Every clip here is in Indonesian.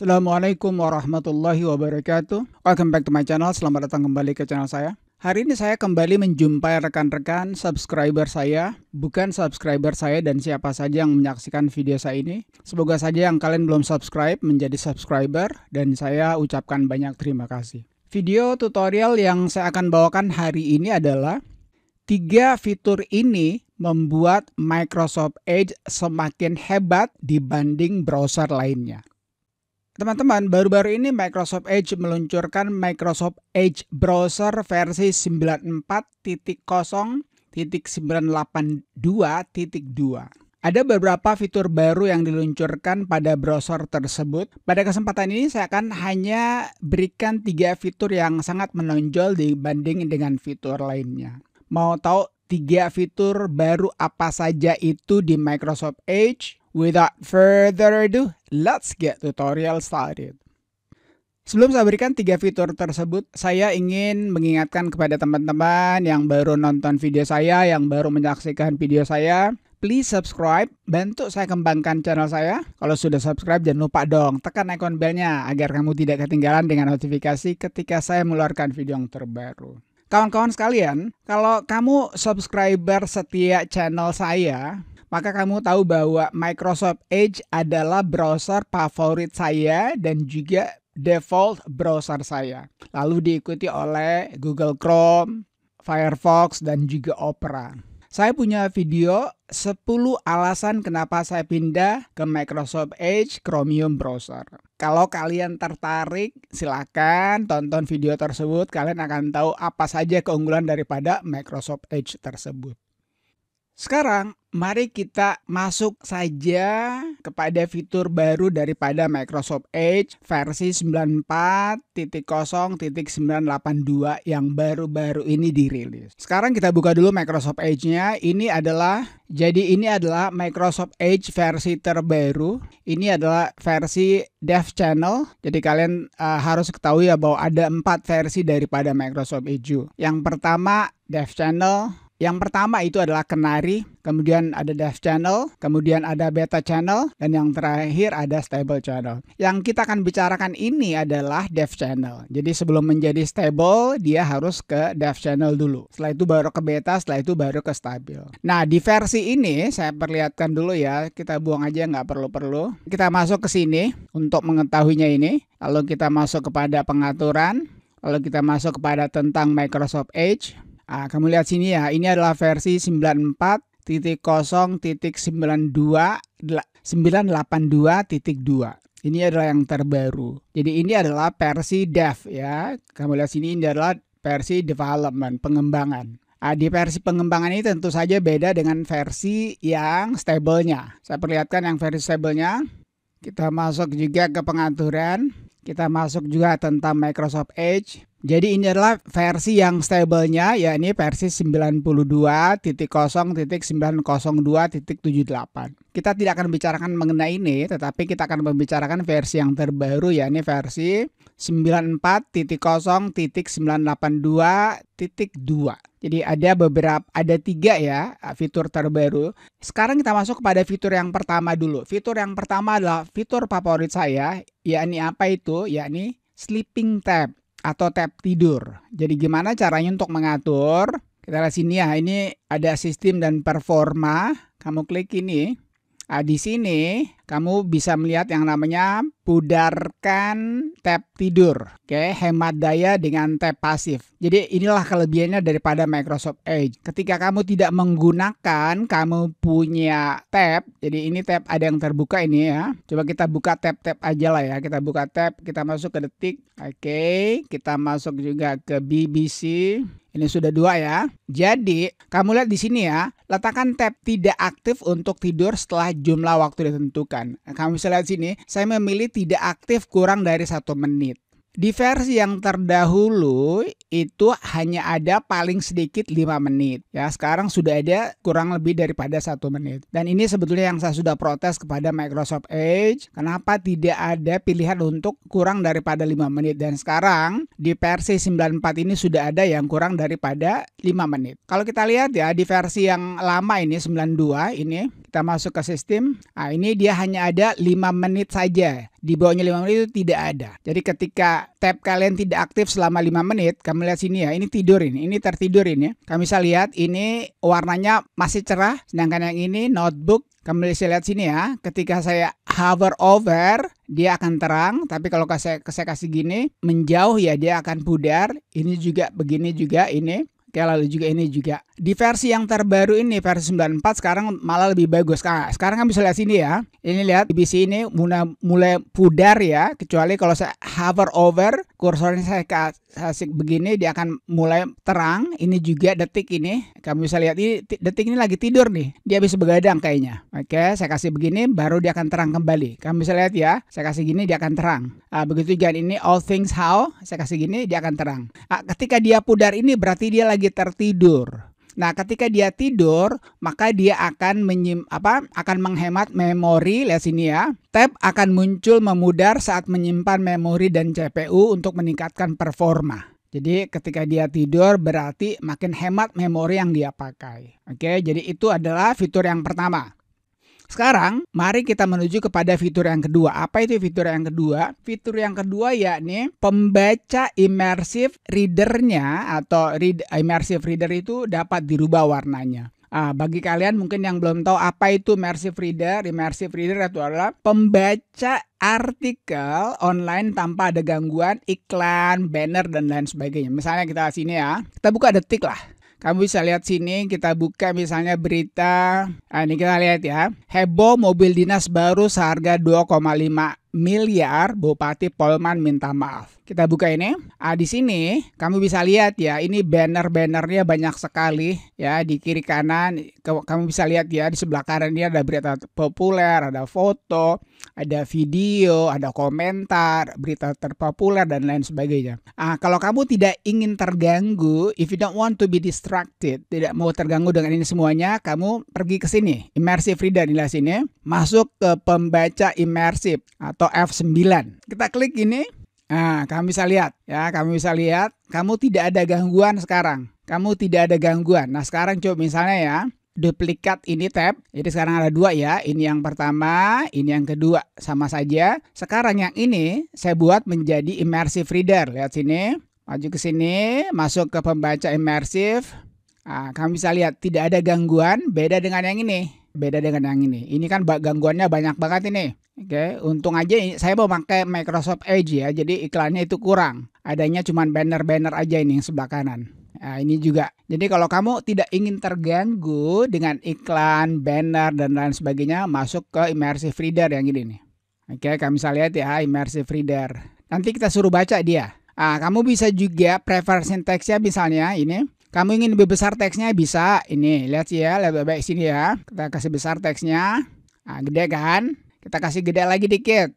Assalamualaikum warahmatullahi wabarakatuh. Welcome back to my channel. Selamat datang kembali ke channel saya. Hari ini saya kembali menjumpai rekan-rekan subscriber saya, bukan subscriber saya dan siapa saja yang menyaksikan video saya ini. Semoga saja yang kalian belum subscribe menjadi subscriber dan saya ucapkan banyak terima kasih. Video tutorial yang saya akan bawakan hari ini adalah tiga fitur ini membuat Microsoft Edge semakin hebat dibanding browser lainnya. Teman-teman, baru-baru ini Microsoft Edge meluncurkan Microsoft Edge Browser versi 94.0.982.2. Ada beberapa fitur baru yang diluncurkan pada browser tersebut. Pada kesempatan ini saya akan hanya berikan tiga fitur yang sangat menonjol dibanding dengan fitur lainnya. Mau tahu tiga fitur baru apa saja itu di Microsoft Edge? Without further ado, let's get tutorial started. Sebelum saya berikan tiga fitur tersebut, saya ingin mengingatkan kepada teman-teman yang baru nonton video saya, yang baru menyaksikan video saya, please subscribe, bantu saya kembangkan channel saya. Kalau sudah subscribe, jangan lupa dong tekan ikon belnya agar kamu tidak ketinggalan dengan notifikasi ketika saya mengeluarkan video yang terbaru. Kawan-kawan sekalian, kalau kamu subscriber setia channel saya, maka kamu tahu bahwa Microsoft Edge adalah browser favorit saya dan juga default browser saya. Lalu diikuti oleh Google Chrome, Firefox, dan juga Opera. Saya punya video 10 alasan kenapa saya pindah ke Microsoft Edge Chromium browser. Kalau kalian tertarik, silakan tonton video tersebut. Kalian akan tahu apa saja keunggulan daripada Microsoft Edge tersebut. Sekarang Mari kita masuk saja kepada fitur baru daripada Microsoft Edge versi 94.0.982 yang baru-baru ini dirilis. Sekarang kita buka dulu Microsoft Edge-nya. Ini adalah jadi ini adalah Microsoft Edge versi terbaru. Ini adalah versi dev channel. Jadi kalian uh, harus ketahui ya bahwa ada empat versi daripada Microsoft Edge. Yang pertama dev channel yang pertama itu adalah Kenari, kemudian ada Dash Channel, kemudian ada Beta Channel, dan yang terakhir ada Stable Channel. Yang kita akan bicarakan ini adalah Dev Channel. Jadi sebelum menjadi stable, dia harus ke Dev Channel dulu. Setelah itu baru ke Beta, setelah itu baru ke Stabil. Nah, di versi ini saya perlihatkan dulu ya, kita buang aja nggak perlu-perlu. Kita masuk ke sini untuk mengetahuinya ini. Lalu kita masuk kepada pengaturan, lalu kita masuk kepada tentang Microsoft Edge, Nah, kamu lihat sini ya, ini adalah versi 94.0.92 982.2. Ini adalah yang terbaru. Jadi ini adalah versi dev ya. Kamu lihat sini ini adalah versi development, pengembangan. Nah, di versi pengembangan ini tentu saja beda dengan versi yang stable-nya. Saya perlihatkan yang versi stable-nya. Kita masuk juga ke pengaturan. Kita masuk juga tentang Microsoft Edge. Jadi ini adalah versi yang stable ya ini versi 92.0.902.78. Kita tidak akan membicarakan mengenai ini tetapi kita akan membicarakan versi yang terbaru ya ini versi 94.0.982.2. Jadi ada beberapa, ada tiga ya uh, fitur terbaru. Sekarang kita masuk kepada fitur yang pertama dulu. Fitur yang pertama adalah fitur favorit saya, yakni apa itu? Yakni Sleeping Tab atau tap tidur. Jadi gimana caranya untuk mengatur? Kita lihat sini ya, ini ada sistem dan performa. Kamu klik ini. Nah, di sini kamu bisa melihat yang namanya pudarkan tab tidur. Oke, okay? hemat daya dengan tab pasif. Jadi inilah kelebihannya daripada Microsoft Edge. Ketika kamu tidak menggunakan, kamu punya tab. Jadi ini tab ada yang terbuka ini ya. Coba kita buka tab-tab aja lah ya. Kita buka tab, kita masuk ke detik. Oke, okay. kita masuk juga ke BBC. Ini sudah dua ya. Jadi, kamu lihat di sini ya, letakkan tab tidak aktif untuk tidur setelah jumlah waktu ditentukan dilakukan. Nah, kamu bisa lihat sini, saya memilih tidak aktif kurang dari satu menit. Di versi yang terdahulu itu hanya ada paling sedikit 5 menit. Ya, sekarang sudah ada kurang lebih daripada satu menit. Dan ini sebetulnya yang saya sudah protes kepada Microsoft Edge, kenapa tidak ada pilihan untuk kurang daripada 5 menit dan sekarang di versi 94 ini sudah ada yang kurang daripada 5 menit. Kalau kita lihat ya di versi yang lama ini 92 ini kita masuk ke sistem. Nah, ini dia hanya ada 5 menit saja. Di bawahnya 5 menit itu tidak ada. Jadi ketika tab kalian tidak aktif selama 5 menit, kamu melihat sini ya, ini tidur ini, ini tertidur ini ya. Kami bisa lihat ini warnanya masih cerah, sedangkan yang ini notebook. Kami bisa lihat sini ya, ketika saya hover over, dia akan terang. Tapi kalau saya, saya kasih gini, menjauh ya dia akan pudar. Ini juga, begini juga, ini. Oke, lalu juga ini juga. Di versi yang terbaru ini, versi 94 sekarang malah lebih bagus. Nah, sekarang kan bisa lihat sini ya. Ini lihat, di PC ini mulai, mulai pudar ya. Kecuali kalau saya hover over, kursornya saya, asik begini dia akan mulai terang ini juga detik ini kamu bisa lihat ini detik ini lagi tidur nih dia habis begadang kayaknya oke saya kasih begini baru dia akan terang kembali kamu bisa lihat ya saya kasih gini dia akan terang nah, begitu juga ini all things how saya kasih gini dia akan terang nah, ketika dia pudar ini berarti dia lagi tertidur Nah, ketika dia tidur, maka dia akan menyim, apa? akan menghemat memori, lihat sini ya. Tab akan muncul memudar saat menyimpan memori dan CPU untuk meningkatkan performa. Jadi ketika dia tidur berarti makin hemat memori yang dia pakai. Oke, jadi itu adalah fitur yang pertama. Sekarang mari kita menuju kepada fitur yang kedua. Apa itu fitur yang kedua? Fitur yang kedua yakni pembaca immersive readernya atau read, immersive reader itu dapat dirubah warnanya. Ah, bagi kalian mungkin yang belum tahu apa itu immersive reader, immersive reader itu adalah pembaca artikel online tanpa ada gangguan iklan, banner dan lain sebagainya. Misalnya kita sini ya, kita buka detik lah. Kamu bisa lihat sini, kita buka misalnya berita. Nah, ini kita lihat ya. Heboh mobil dinas baru seharga 2,5 miliar Bupati Polman minta maaf. Kita buka ini. Ah di sini kamu bisa lihat ya, ini banner-bannernya banyak sekali ya di kiri kanan. Kamu bisa lihat ya di sebelah kanan ini ada berita populer, ada foto, ada video, ada komentar, berita terpopuler dan lain sebagainya. Ah kalau kamu tidak ingin terganggu, if you don't want to be distracted, tidak mau terganggu dengan ini semuanya, kamu pergi ke sini, immersive reader di sini, masuk ke pembaca immersive ah, atau F9. Kita klik ini. Nah, kami bisa lihat ya, kami bisa lihat kamu tidak ada gangguan sekarang. Kamu tidak ada gangguan. Nah, sekarang coba misalnya ya, duplikat ini tab. Jadi sekarang ada dua ya. Ini yang pertama, ini yang kedua. Sama saja. Sekarang yang ini saya buat menjadi immersive reader. Lihat sini. Maju ke sini, masuk ke pembaca immersive. Nah, kami bisa lihat tidak ada gangguan. Beda dengan yang ini beda dengan yang ini. Ini kan gangguannya banyak banget ini. Oke, okay. untung aja saya mau pakai Microsoft Edge ya, jadi iklannya itu kurang. Adanya cuma banner-banner aja ini yang sebelah kanan. Nah, ini juga. Jadi kalau kamu tidak ingin terganggu dengan iklan, banner dan lain sebagainya, masuk ke immersive reader yang ini nih. Oke, okay, kamu bisa lihat ya immersive reader. Nanti kita suruh baca dia. Ah, kamu bisa juga prefer ya misalnya ini kamu ingin lebih besar teksnya bisa. Ini lihat sih ya, lihat baik baik sini ya. Kita kasih besar teksnya. Nah, gede kan? Kita kasih gede lagi dikit.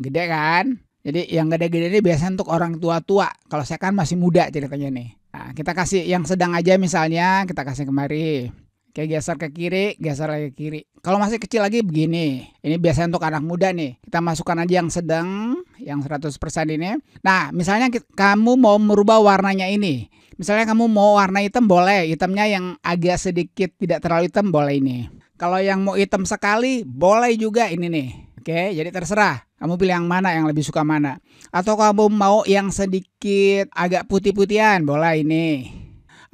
Gede kan? Jadi yang gede-gede ini biasanya untuk orang tua-tua. Kalau saya kan masih muda ceritanya nih. Nah, kita kasih yang sedang aja misalnya, kita kasih kemari. Oke, geser ke kiri, geser lagi ke kiri. Kalau masih kecil lagi begini. Ini biasanya untuk anak muda nih. Kita masukkan aja yang sedang, yang 100% ini. Nah, misalnya kita, kamu mau merubah warnanya ini. Misalnya kamu mau warna hitam boleh, hitamnya yang agak sedikit tidak terlalu hitam boleh ini. Kalau yang mau hitam sekali boleh juga ini nih. Oke, jadi terserah kamu pilih yang mana yang lebih suka mana. Atau kamu mau yang sedikit agak putih-putihan boleh ini.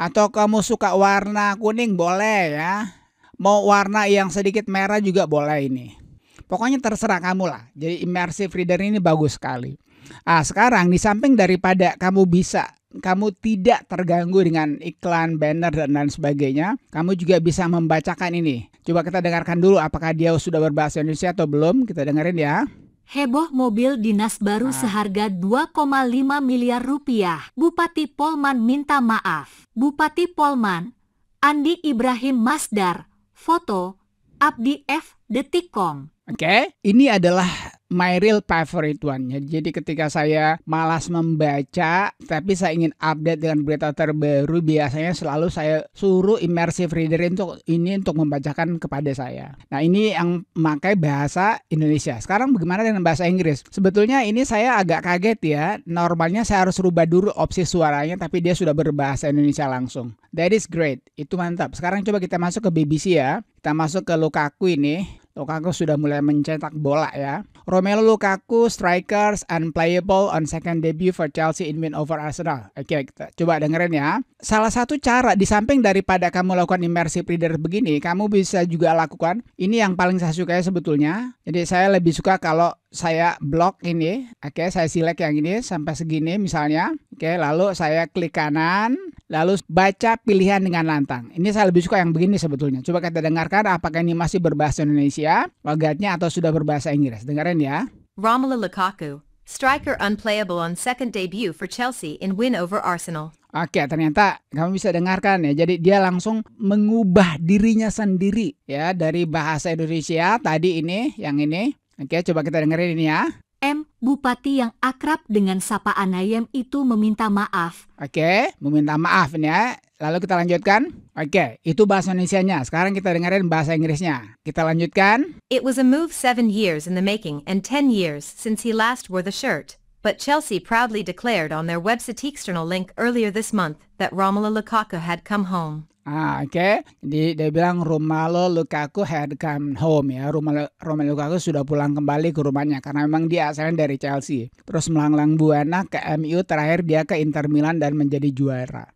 Atau kamu suka warna kuning boleh ya. Mau warna yang sedikit merah juga boleh ini. Pokoknya terserah kamu lah. Jadi immersive reader ini bagus sekali. Ah, sekarang di samping daripada kamu bisa kamu tidak terganggu dengan iklan, banner, dan lain sebagainya. Kamu juga bisa membacakan ini. Coba kita dengarkan dulu apakah dia sudah berbahasa Indonesia atau belum. Kita dengerin ya. Heboh mobil dinas baru ah. seharga 2,5 miliar rupiah. Bupati Polman minta maaf. Bupati Polman, Andi Ibrahim Masdar, foto Abdi F. Detikkom. Oke, okay. ini adalah my real favorite one. Ya. Jadi ketika saya malas membaca tapi saya ingin update dengan berita terbaru biasanya selalu saya suruh immersive reader untuk ini untuk membacakan kepada saya. Nah, ini yang memakai bahasa Indonesia. Sekarang bagaimana dengan bahasa Inggris? Sebetulnya ini saya agak kaget ya. Normalnya saya harus rubah dulu opsi suaranya tapi dia sudah berbahasa Indonesia langsung. That is great. Itu mantap. Sekarang coba kita masuk ke BBC ya. Kita masuk ke Lukaku ini. Lukaku sudah mulai mencetak bola ya. Romelu Lukaku, strikers, unplayable on second debut for Chelsea in win over Arsenal. Oke, kita coba dengerin ya. Salah satu cara, di samping daripada kamu lakukan immersive reader begini, kamu bisa juga lakukan. Ini yang paling saya sukai sebetulnya. Jadi saya lebih suka kalau saya blok ini, oke, okay, saya silek yang ini sampai segini misalnya, oke, okay, lalu saya klik kanan, lalu baca pilihan dengan lantang. Ini saya lebih suka yang begini sebetulnya. Coba kita dengarkan apakah ini masih berbahasa Indonesia, logatnya atau sudah berbahasa Inggris. Dengarin ya. Romelu Lukaku, striker unplayable on second debut for Chelsea in win over Arsenal. Oke, ternyata kamu bisa dengarkan ya. Jadi dia langsung mengubah dirinya sendiri ya dari bahasa Indonesia tadi ini yang ini Oke, coba kita dengerin ini ya. M, bupati yang akrab dengan sapaan ayam itu meminta maaf. Oke, meminta maaf ini ya. Lalu kita lanjutkan. Oke, itu bahasa Indonesia-nya. Sekarang kita dengerin bahasa Inggrisnya. Kita lanjutkan. It was a move seven years in the making and ten years since he last wore the shirt. But Chelsea proudly declared on their website external link earlier this month that Romelu Lukaku had come home. Ah, oke. Okay. Jadi dia bilang Romelu Lukaku had come home ya. Romelu, Romelu Lukaku sudah pulang kembali ke rumahnya karena memang dia asalnya dari Chelsea. Terus melanglang buana ke MU terakhir dia ke Inter Milan dan menjadi juara.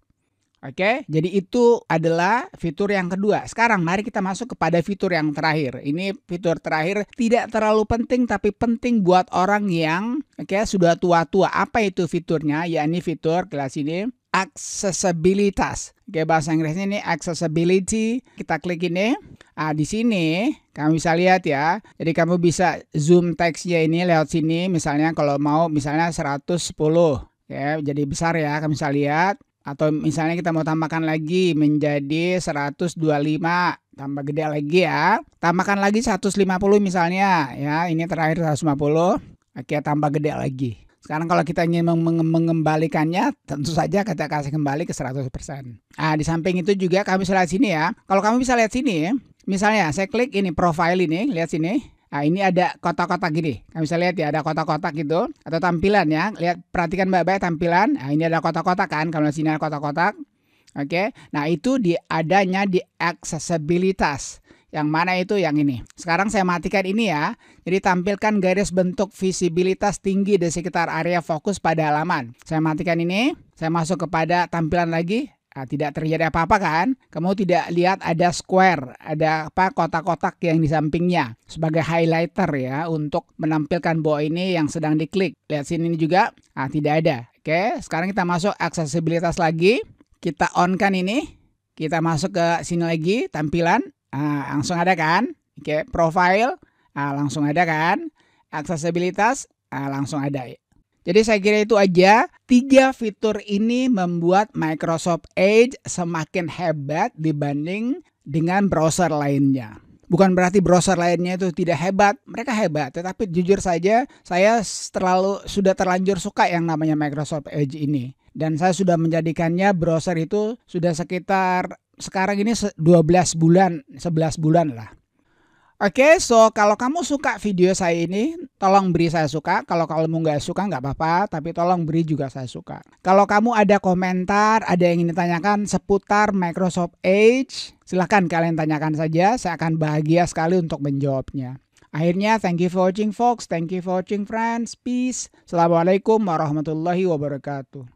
Oke, okay? jadi itu adalah fitur yang kedua. Sekarang mari kita masuk kepada fitur yang terakhir. Ini fitur terakhir tidak terlalu penting tapi penting buat orang yang oke okay, sudah tua-tua. Apa itu fiturnya? Ya ini fitur kelas ini aksesibilitas, Oke, bahasa Inggrisnya ini accessibility. Kita klik ini. Ah, di sini kamu bisa lihat ya. Jadi kamu bisa zoom teksnya ini lewat sini. Misalnya kalau mau misalnya 110. Ya, jadi besar ya kamu bisa lihat. Atau misalnya kita mau tambahkan lagi menjadi 125. Tambah gede lagi ya. Tambahkan lagi 150 misalnya. Ya, ini terakhir 150. Oke, tambah gede lagi. Sekarang kalau kita ingin mengembalikannya, tentu saja kita kasih kembali ke 100%. Nah, di samping itu juga kami bisa lihat sini ya. Kalau kamu bisa lihat sini, misalnya saya klik ini profile ini, lihat sini. Nah, ini ada kotak-kotak gini. Kami bisa lihat ya, ada kotak-kotak gitu. Atau tampilan ya. Lihat, perhatikan baik-baik tampilan. Nah, ini ada kotak-kotak kan. Kalau sini ada kotak-kotak. Oke. Nah, itu di adanya di aksesibilitas. Yang mana itu yang ini. Sekarang saya matikan ini ya. Jadi tampilkan garis bentuk visibilitas tinggi di sekitar area fokus pada halaman. Saya matikan ini. Saya masuk kepada tampilan lagi. Nah, tidak terjadi apa-apa kan? Kamu tidak lihat ada square, ada apa kotak-kotak yang di sampingnya sebagai highlighter ya untuk menampilkan bahwa ini yang sedang diklik. Lihat sini ini juga, ah tidak ada. Oke, sekarang kita masuk aksesibilitas lagi. Kita on kan ini. Kita masuk ke sini lagi tampilan. Nah, langsung ada kan? Oke, profile nah, langsung ada kan? Aksesibilitas nah, langsung ada Jadi saya kira itu aja. Tiga fitur ini membuat Microsoft Edge semakin hebat dibanding dengan browser lainnya. Bukan berarti browser lainnya itu tidak hebat, mereka hebat. Tetapi jujur saja, saya terlalu sudah terlanjur suka yang namanya Microsoft Edge ini. Dan saya sudah menjadikannya browser itu sudah sekitar sekarang ini 12 bulan, 11 bulan lah. Oke, okay, so kalau kamu suka video saya ini, tolong beri saya suka. Kalau kamu nggak suka nggak apa-apa, tapi tolong beri juga saya suka. Kalau kamu ada komentar, ada yang ingin ditanyakan seputar Microsoft Edge, silahkan kalian tanyakan saja. Saya akan bahagia sekali untuk menjawabnya. Akhirnya, thank you for watching, folks. Thank you for watching, friends. Peace. Assalamualaikum warahmatullahi wabarakatuh.